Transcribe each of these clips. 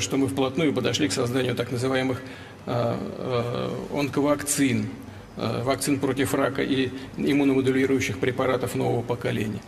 что мы вплотную подошли к созданию так называемых э, э, онковакцин, э, вакцин против рака и иммуномодулирующих препаратов нового поколения.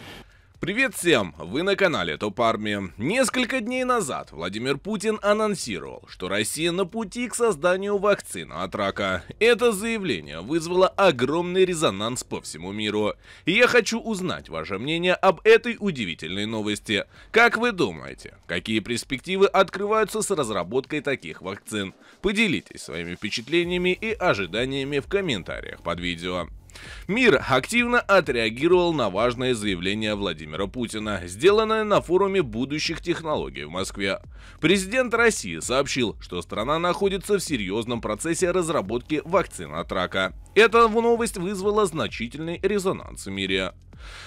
Привет всем! Вы на канале Топ Армия. Несколько дней назад Владимир Путин анонсировал, что Россия на пути к созданию вакцины от рака. Это заявление вызвало огромный резонанс по всему миру. И я хочу узнать ваше мнение об этой удивительной новости. Как вы думаете, какие перспективы открываются с разработкой таких вакцин? Поделитесь своими впечатлениями и ожиданиями в комментариях под видео. Мир активно отреагировал на важное заявление Владимира Путина, сделанное на форуме будущих технологий в Москве. Президент России сообщил, что страна находится в серьезном процессе разработки вакцин от рака. Эта новость вызвала значительный резонанс в мире.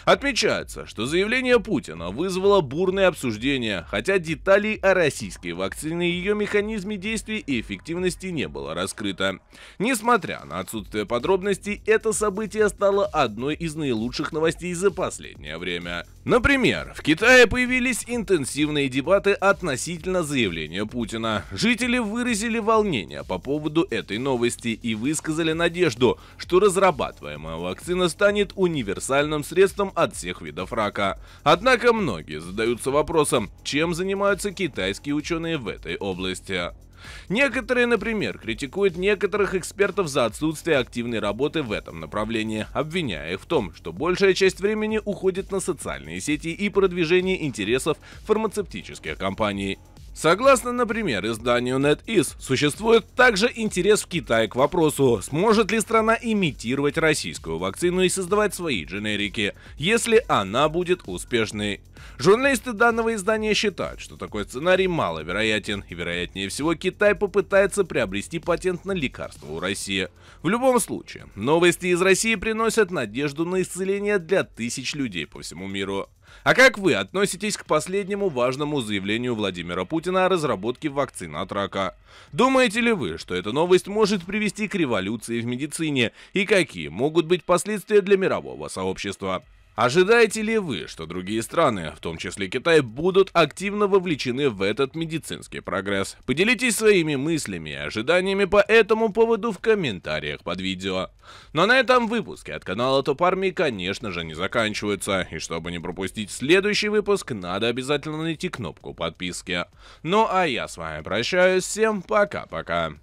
Отмечается, что заявление Путина вызвало бурное обсуждение, хотя деталей о российской вакцине, и ее механизме действий и эффективности не было раскрыто. Несмотря на отсутствие подробностей, это событие стало одной из наилучших новостей за последнее время. Например, в Китае появились интенсивные дебаты относительно заявления Путина. Жители выразили волнение по поводу этой новости и высказали надежду, что разрабатываемая вакцина станет универсальным средством от всех видов рака. Однако многие задаются вопросом, чем занимаются китайские ученые в этой области. Некоторые, например, критикуют некоторых экспертов за отсутствие активной работы в этом направлении, обвиняя их в том, что большая часть времени уходит на социальные сети и продвижение интересов фармацевтических компаний. Согласно, например, изданию NetEase, существует также интерес в Китае к вопросу, сможет ли страна имитировать российскую вакцину и создавать свои дженерики, если она будет успешной. Журналисты данного издания считают, что такой сценарий маловероятен, и вероятнее всего Китай попытается приобрести патент на лекарство у России. В любом случае, новости из России приносят надежду на исцеление для тысяч людей по всему миру. А как вы относитесь к последнему важному заявлению Владимира Путина о разработке вакцины от рака? Думаете ли вы, что эта новость может привести к революции в медицине? И какие могут быть последствия для мирового сообщества? Ожидаете ли вы, что другие страны, в том числе Китай, будут активно вовлечены в этот медицинский прогресс? Поделитесь своими мыслями и ожиданиями по этому поводу в комментариях под видео. Но ну, а на этом выпуске от канала Топ Армии, конечно же, не заканчивается. И чтобы не пропустить следующий выпуск, надо обязательно найти кнопку подписки. Ну а я с вами прощаюсь, всем пока-пока.